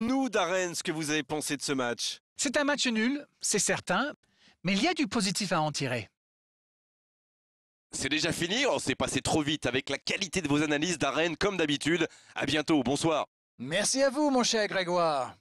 nous, Darren, ce que vous avez pensé de ce match. C'est un match nul, c'est certain, mais il y a du positif à en tirer. C'est déjà fini, on s'est passé trop vite avec la qualité de vos analyses, Darren, comme d'habitude. À bientôt, bonsoir. Merci à vous, mon cher Grégoire.